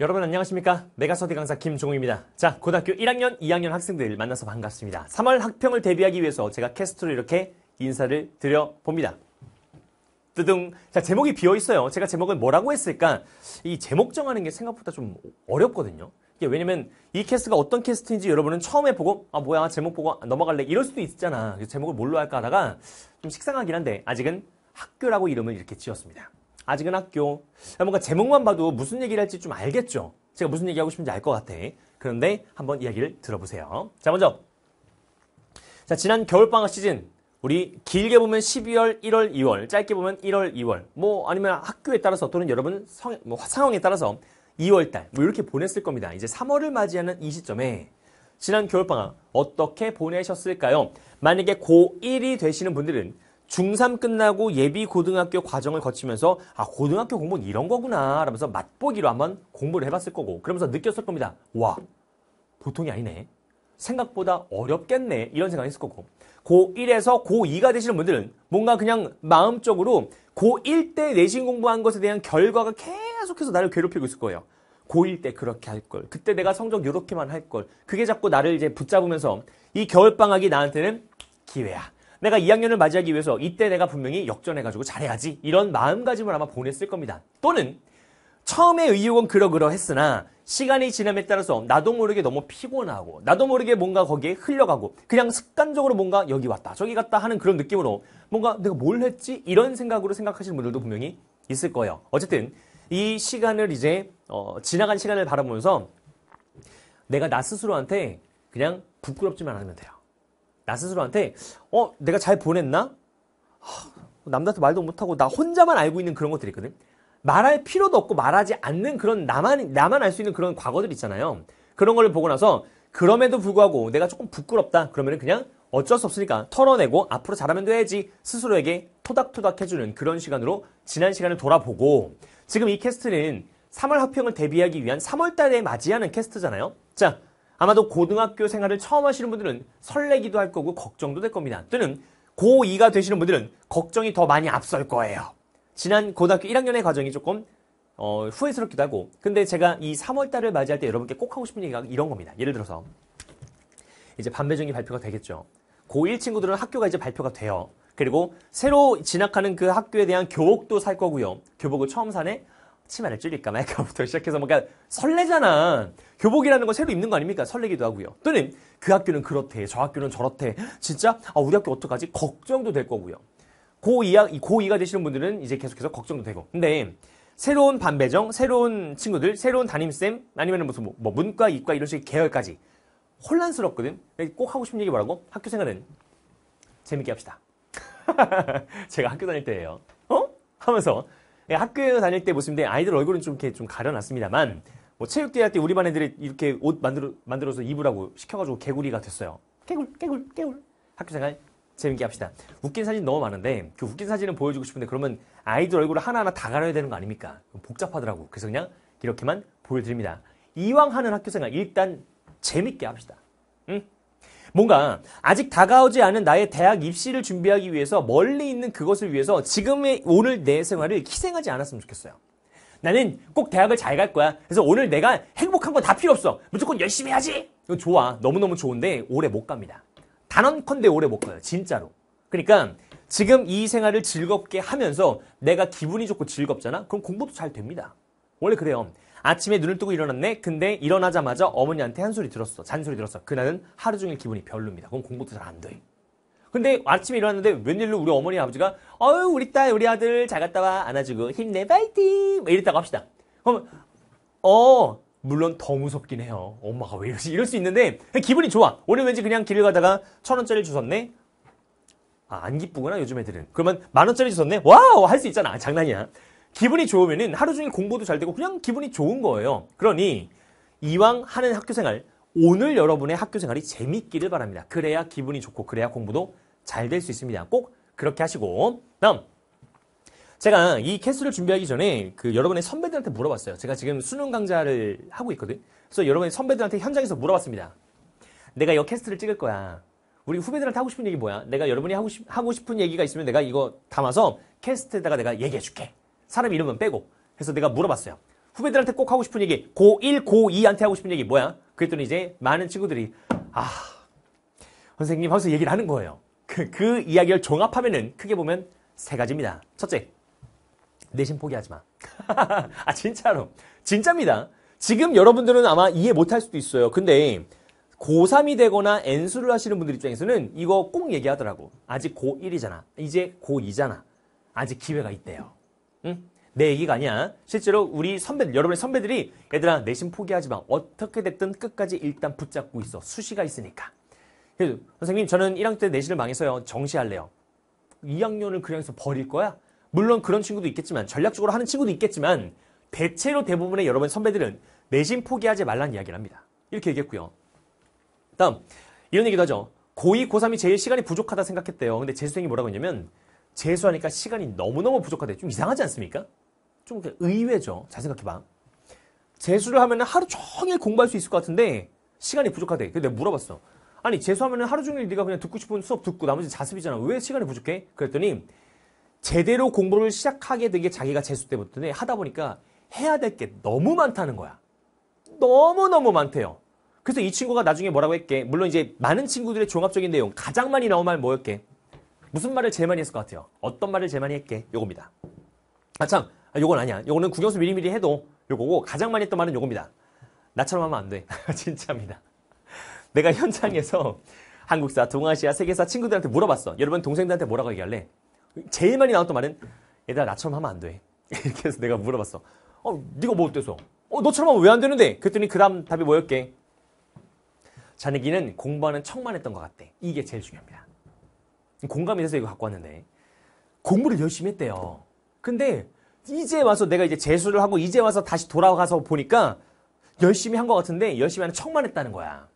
여러분 안녕하십니까? 메가서디 강사 김종우입니다. 자, 고등학교 1학년, 2학년 학생들 만나서 반갑습니다. 3월 학평을 대비하기 위해서 제가 캐스트로 이렇게 인사를 드려봅니다. 뜨둥. 자, 제목이 비어 있어요. 제가 제목을 뭐라고 했을까? 이 제목 정하는 게 생각보다 좀 어렵거든요. 이게 왜냐면 이 캐스트가 어떤 캐스트인지 여러분은 처음에 보고 아 뭐야 제목 보고 넘어갈래 이럴 수도 있잖아. 제목을 뭘로 할까 하다가 좀 식상하긴 한데 아직은 학교라고 이름을 이렇게 지었습니다. 아직은 학교. 뭔가 제목만 봐도 무슨 얘기를 할지 좀 알겠죠? 제가 무슨 얘기하고 싶은지 알 것 같아. 그런데 한번 이야기를 들어보세요. 자, 먼저. 자, 지난 겨울방학 시즌. 우리 길게 보면 12월, 1월, 2월, 짧게 보면 1월, 2월, 뭐 아니면 학교에 따라서 또는 여러분 성, 뭐 상황에 따라서 2월달, 뭐 이렇게 보냈을 겁니다. 이제 3월을 맞이하는 이 시점에 지난 겨울방학 어떻게 보내셨을까요? 만약에 고1이 되시는 분들은 중3 끝나고 예비 고등학교 과정을 거치면서 아 고등학교 공부는 이런 거구나 라면서 맛보기로 한번 공부를 해봤을 거고 그러면서 느꼈을 겁니다. 와 보통이 아니네. 생각보다 어렵겠네 이런 생각했을 거고 고1에서 고2가 되시는 분들은 뭔가 그냥 마음적으로 고1 때 내신 공부한 것에 대한 결과가 계속해서 나를 괴롭히고 있을 거예요. 고1 때 그렇게 할 걸. 그때 내가 성적 이렇게만 할 걸. 그게 자꾸 나를 이제 붙잡으면서 이 겨울방학이 나한테는 기회야. 내가 2학년을 맞이하기 위해서 이때 내가 분명히 역전해가지고 잘해야지 이런 마음가짐을 아마 보냈을 겁니다. 또는 처음에 의욕은 그러그러했으나 시간이 지남에 따라서 나도 모르게 너무 피곤하고 나도 모르게 뭔가 거기에 흘려가고 그냥 습관적으로 뭔가 여기 왔다 저기 갔다 하는 그런 느낌으로 뭔가 내가 뭘 했지 이런 생각으로 생각하시는 분들도 분명히 있을 거예요. 어쨌든 이 시간을 이제 어, 지나간 시간을 바라보면서 내가 나 스스로한테 그냥 부끄럽지만 않으면 돼요. 나 스스로한테 어 내가 잘 보냈나? 하, 남들한테 말도 못하고 나 혼자만 알고 있는 그런 것들이 있거든. 말할 필요도 없고 말하지 않는 그런 나만 나만 알 수 있는 그런 과거들 있잖아요. 그런 걸 보고 나서 그럼에도 불구하고 내가 조금 부끄럽다 그러면 그냥 어쩔 수 없으니까 털어내고 앞으로 잘하면 돼야지 스스로에게 토닥토닥 해주는 그런 시간으로 지난 시간을 돌아보고 지금 이 캐스트는 3월 합평을 대비하기 위한 3월달에 맞이하는 캐스트잖아요. 자 아마도 고등학교 생활을 처음 하시는 분들은 설레기도 할 거고 걱정도 될 겁니다. 또는 고2가 되시는 분들은 걱정이 더 많이 앞설 거예요. 지난 고등학교 1학년의 과정이 조금 어, 후회스럽기도 하고 근데 제가 이 3월달을 맞이할 때 여러분께 꼭 하고 싶은 얘기가 이런 겁니다. 예를 들어서 이제 반배정이 발표가 되겠죠. 고1 친구들은 학교가 이제 발표가 돼요. 그리고 새로 진학하는 그 학교에 대한 교복도 살 거고요. 교복을 처음 사네? 치마를 줄일까 말까부터 시작해서 뭔가 설레잖아. 교복이라는 거 새로 입는 거 아닙니까? 설레기도 하고요. 또는 그 학교는 그렇대, 저 학교는 저렇대. 진짜 아, 우리 학교 어떡하지? 걱정도 될 거고요. 고2학, 고2가 되시는 분들은 이제 계속해서 걱정도 되고. 근데 새로운 반배정, 새로운 친구들, 새로운 담임쌤, 아니면 무슨 뭐, 뭐 문과, 이과 이런 식의 계열까지 혼란스럽거든. 꼭 하고 싶은 얘기 뭐라고? 학교 생활은 재밌게 합시다. 제가 학교 다닐 때예요. 어? 하면서 예, 학교 에 다닐 때 모습인데 아이들 얼굴은 좀 이렇게 좀 가려놨습니다만 뭐 체육대회 때 우리 반 애들이 이렇게 옷 만들어, 만들어서 입으라고 시켜가지고 개구리가 됐어요. 개굴, 개굴, 개굴. 학교 생활 재밌게 합시다. 웃긴 사진 너무 많은데 그 웃긴 사진을 보여주고 싶은데 그러면 아이들 얼굴을 하나하나 다 가려야 되는 거 아닙니까? 복잡하더라고. 그래서 그냥 이렇게만 보여드립니다. 이왕 하는 학교 생활 일단 재밌게 합시다. 응? 뭔가 아직 다가오지 않은 나의 대학 입시를 준비하기 위해서 멀리 있는 그것을 위해서 지금의 오늘 내 생활을 희생하지 않았으면 좋겠어요. 나는 꼭 대학을 잘 갈 거야. 그래서 오늘 내가 행복한 건 다 필요 없어. 무조건 열심히 해야지. 이거 좋아. 너무너무 좋은데 오래 못 갑니다. 단언컨대 오래 못 가요. 진짜로. 그러니까 지금 이 생활을 즐겁게 하면서 내가 기분이 좋고 즐겁잖아? 그럼 공부도 잘 됩니다. 원래 그래요. 아침에 눈을 뜨고 일어났네. 근데 일어나자마자 어머니한테 한 소리 들었어. 잔소리 들었어. 그날은 하루 종일 기분이 별로입니다. 그럼 공부도 잘 안 돼. 근데 아침에 일어났는데 웬일로 우리 어머니 아버지가 어유 우리 딸 우리 아들 잘 갔다 와 안아주고 힘내 파이팅 이랬다고 합시다. 그럼 어 물론 더 무섭긴 해요. 엄마가 왜 이러지? 이럴 수 있는데 기분이 좋아. 오늘 왠지 그냥 길을 가다가 천 원짜리 주셨네. 아, 안 기쁘구나 요즘 애들은. 그러면 만 원짜리 주셨네. 와우 할 수 있잖아. 장난이야. 기분이 좋으면 하루 종일 공부도 잘 되고 그냥 기분이 좋은 거예요. 그러니 이왕 하는 학교 생활 오늘 여러분의 학교 생활이 재밌기를 바랍니다. 그래야 기분이 좋고 그래야 공부도 잘 될 수 있습니다. 꼭 그렇게 하시고 다음 제가 이 캐스를 준비하기 전에 그 여러분의 선배들한테 물어봤어요. 제가 지금 수능 강좌를 하고 있거든. 그래서 여러분의 선배들한테 현장에서 물어봤습니다. 내가 이 캐스트를 찍을 거야. 우리 후배들한테 하고 싶은 얘기 뭐야? 내가 여러분이 하고, 싶, 하고 싶은 얘기가 있으면 내가 이거 담아서 캐스트에다가 내가 얘기해줄게. 사람 이름은 빼고. 그래서 내가 물어봤어요. 후배들한테 꼭 하고 싶은 얘기, 고1, 고2한테 하고 싶은 얘기 뭐야? 그랬더니 이제 많은 친구들이, 아, 선생님 하면서 얘기를 하는 거예요. 그, 그 이야기를 종합하면은 크게 보면 세 가지입니다. 첫째, 내심 포기하지 마. 아, 진짜로. 진짜입니다. 지금 여러분들은 아마 이해 못할 수도 있어요. 근데 고3이 되거나 N수를 하시는 분들 입장에서는 이거 꼭 얘기하더라고. 아직 고1이잖아. 이제 고2잖아. 아직 기회가 있대요. 내 얘기가 아니야. 실제로 우리 선배 들 여러분의 선배들이 얘들아 내심 포기하지 마. 어떻게 됐든 끝까지 일단 붙잡고 있어. 수시가 있으니까. 그래서 선생님 저는 1학년 때 내신을 망해서요. 정시할래요. 2학년을 그냥서 버릴 거야? 물론 그런 친구도 있겠지만 전략적으로 하는 친구도 있겠지만 대체로 대부분의 여러분 의 선배들은 내신 포기하지 말란 이야기를 합니다. 이렇게 얘기했고요. 다음 이런 얘기도 하죠. 고2, 고3이 제일 시간이 부족하다 생각했대요. 근데 제선생님이 뭐라고 했냐면 재수하니까 시간이 너무너무 부족하대. 좀 이상하지 않습니까? 좀 의외죠. 잘 생각해봐. 재수를 하면 하루 종일 공부할 수 있을 것 같은데 시간이 부족하대. 근데 내가 물어봤어. 아니 재수하면 하루 종일 네가 그냥 듣고 싶은 수업 듣고 나머지 자습이잖아. 왜 시간이 부족해? 그랬더니 제대로 공부를 시작하게 된 게 자기가 재수 때부터 하다 보니까 해야 될 게 너무 많다는 거야. 너무너무 많대요. 그래서 이 친구가 나중에 뭐라고 했게? 물론 이제 많은 친구들의 종합적인 내용 가장 많이 나온 말 뭐였게? 무슨 말을 제일 많이 했을 것 같아요? 어떤 말을 제일 많이 했게? 요겁니다. 아, 참. 아, 요건 아니야. 요거는 국영수 미리미리 해도 요거고 가장 많이 했던 말은 요겁니다. 나처럼 하면 안 돼. 진짜입니다. 내가 현장에서 한국사, 동아시아, 세계사 친구들한테 물어봤어. 여러분 동생들한테 뭐라고 얘기할래? 제일 많이 나왔던 말은 얘들아 나처럼 하면 안 돼. 이렇게 해서 내가 물어봤어. 어, 네가 뭐 어때서? 어, 너처럼 하면 왜 안 되는데? 그랬더니 그 다음 답이 뭐였게? 자네기는 공부하는 척만 했던 것 같대. 이게 제일 중요합니다. 공감이 돼서 이거 갖고 왔는데 공부를 열심히 했대요. 근데 이제 와서 내가 이제 재수를 하고 이제 와서 다시 돌아가서 보니까 열심히 한 것 같은데 열심히 하는 척만 했다는 거야.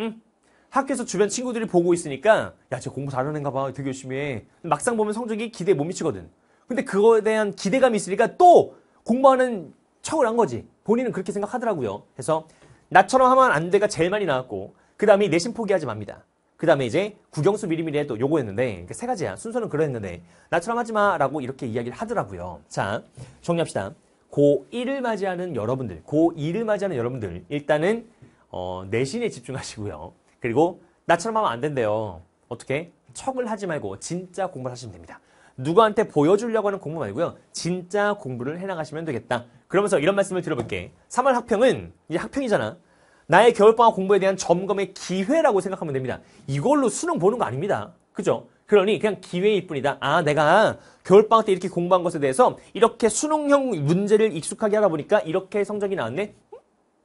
응? 학교에서 주변 친구들이 보고 있으니까 야, 쟤 공부 잘하는 가 봐. 되게 열심히 해. 막상 보면 성적이 기대 못 미치거든. 근데 그거에 대한 기대감이 있으니까 또 공부하는 척을 한 거지. 본인은 그렇게 생각하더라고요. 그래서 나처럼 하면 안 돼가 제일 많이 나왔고 그 다음이 내심 포기하지 맙니다. 그 다음에 이제 국영수 미리미리 또 요거였는데 세 가지야. 순서는 그러했는데 나처럼 하지 마라고 이렇게 이야기를 하더라고요. 자, 정리합시다. 고1을 맞이하는 여러분들, 고2를 맞이하는 여러분들 일단은 어, 내신에 집중하시고요. 그리고 나처럼 하면 안 된대요. 어떻게? 척을 하지 말고 진짜 공부를 하시면 됩니다. 누구한테 보여주려고 하는 공부 말고요. 진짜 공부를 해나가시면 되겠다. 그러면서 이런 말씀을 들어볼게 3월 학평은 이제 학평이잖아. 나의 겨울방학 공부에 대한 점검의 기회라고 생각하면 됩니다. 이걸로 수능 보는 거 아닙니다. 그죠? 그러니 그냥 기회일 뿐이다. 아, 내가 겨울방학 때 이렇게 공부한 것에 대해서 이렇게 수능형 문제를 익숙하게 하다 보니까 이렇게 성적이 나왔네? 음?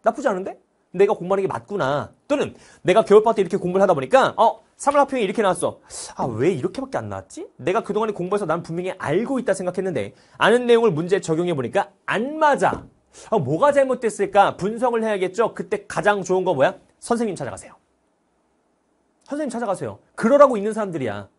나쁘지 않은데? 내가 공부하는 게 맞구나. 또는 내가 겨울방학 때 이렇게 공부를 하다 보니까 어, 3월 학평이 이렇게 나왔어. 아, 왜 이렇게밖에 안 나왔지? 내가 그동안에 공부해서 난 분명히 알고 있다 생각했는데 아는 내용을 문제에 적용해 보니까 안 맞아. 아, 뭐가 잘못됐을까 분석을 해야겠죠. 그때 가장 좋은 거 뭐야? 선생님 찾아가세요. 선생님 찾아가세요. 그러라고 있는 사람들이야.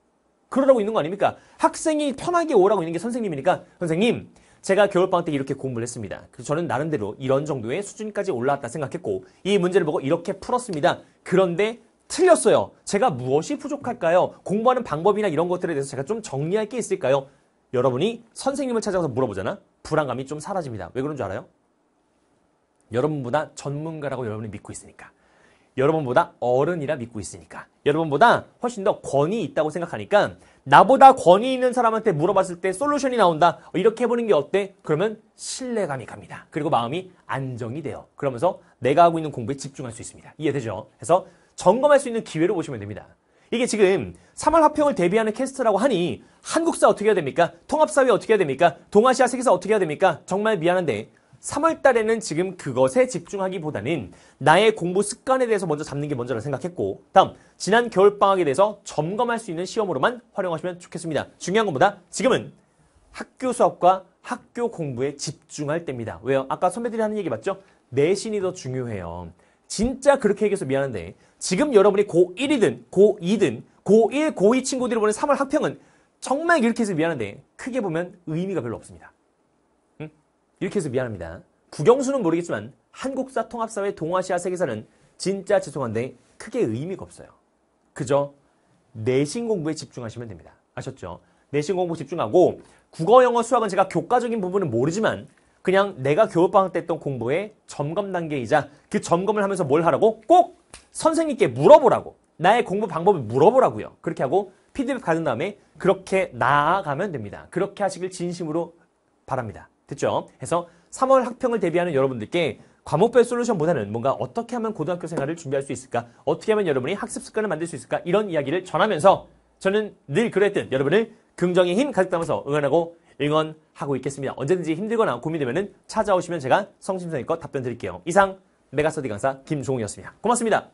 그러라고 있는 거 아닙니까? 학생이 편하게 오라고 있는 게 선생님이니까 선생님 제가 겨울방학 때 이렇게 공부를 했습니다. 그래서 저는 나름대로 이런 정도의 수준까지 올라왔다 생각했고 이 문제를 보고 이렇게 풀었습니다. 그런데 틀렸어요. 제가 무엇이 부족할까요? 공부하는 방법이나 이런 것들에 대해서 제가 좀 정리할 게 있을까요? 여러분이 선생님을 찾아가서 물어보잖아? 불안감이 좀 사라집니다. 왜 그런 줄 알아요? 여러분보다 전문가라고 여러분이 믿고 있으니까. 여러분보다 어른이라 믿고 있으니까. 여러분보다 훨씬 더 권위 있다고 생각하니까 나보다 권위 있는 사람한테 물어봤을 때 솔루션이 나온다. 이렇게 해보는 게 어때? 그러면 신뢰감이 갑니다. 그리고 마음이 안정이 돼요. 그러면서 내가 하고 있는 공부에 집중할 수 있습니다. 이해되죠? 그래서 점검할 수 있는 기회로 보시면 됩니다. 이게 지금 3월 화평을 대비하는 캐스트라고 하니 한국사 어떻게 해야 됩니까? 통합사회 어떻게 해야 됩니까? 동아시아 세계사 어떻게 해야 됩니까? 정말 미안한데 3월 달에는 지금 그것에 집중하기보다는 나의 공부 습관에 대해서 먼저 잡는 게 먼저라 생각했고 다음 지난 겨울방학에 대해서 점검할 수 있는 시험으로만 활용하시면 좋겠습니다. 중요한 것보다 지금은 학교 수업과 학교 공부에 집중할 때입니다. 왜요? 아까 선배들이 하는 얘기 맞죠? 내신이 더 중요해요. 진짜 그렇게 얘기해서 미안한데 지금 여러분이 고1이든 고2든 고1, 고2 친구들이 보는 3월 학평은 정말 이렇게 해서 미안한데 크게 보면 의미가 별로 없습니다. 이렇게 해서 미안합니다. 국영수는 모르겠지만 한국사 통합사회 동아시아 세계사는 진짜 죄송한데 크게 의미가 없어요. 그저 내신 공부에 집중하시면 됩니다. 아셨죠? 내신 공부 집중하고 국어, 영어, 수학은 제가 교과적인 부분은 모르지만 그냥 내가 교육방학 때 했던 공부의 점검 단계이자 그 점검을 하면서 뭘 하라고? 꼭 선생님께 물어보라고. 나의 공부 방법을 물어보라고요. 그렇게 하고 피드백 받은 다음에 그렇게 나아가면 됩니다. 그렇게 하시길 진심으로 바랍니다. 됐죠? 해서 3월 학평을 대비하는 여러분들께 과목별 솔루션보다는 뭔가 어떻게 하면 고등학교 생활을 준비할 수 있을까? 어떻게 하면 여러분이 학습 습관을 만들 수 있을까? 이런 이야기를 전하면서 저는 늘 그랬듯 여러분을 긍정의 힘 가득 담아서 응원하고 응원하고 있겠습니다. 언제든지 힘들거나 고민되면 찾아오시면 제가 성심성의껏 답변 드릴게요. 이상 메가서터디 강사 김종우였습니다. 고맙습니다.